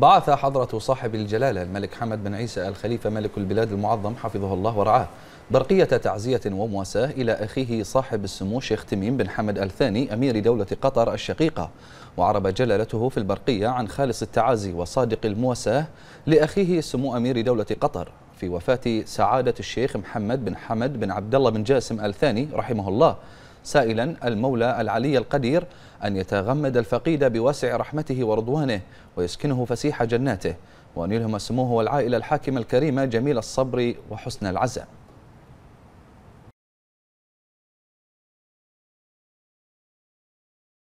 بعث حضرة صاحب الجلالة الملك حمد بن عيسى الخليفة ملك البلاد المعظم حفظه الله ورعاه برقية تعزية ومواساة إلى أخيه صاحب السمو شيخ تميم بن حمد الثاني أمير دولة قطر الشقيقة وعرب جلالته في البرقية عن خالص التعازي وصادق المواساة لأخيه سمو أمير دولة قطر في وفاة سعادة الشيخ محمد بن حمد بن عبد الله بن جاسم الثاني رحمه الله سائلا المولى العلي القدير أن يتغمد الفقيد بواسع رحمته ورضوانه ويسكنه فسيح جناته وأن يلهم سموه والعائلة الحاكمة الكريمة جميل الصبر وحسن العزم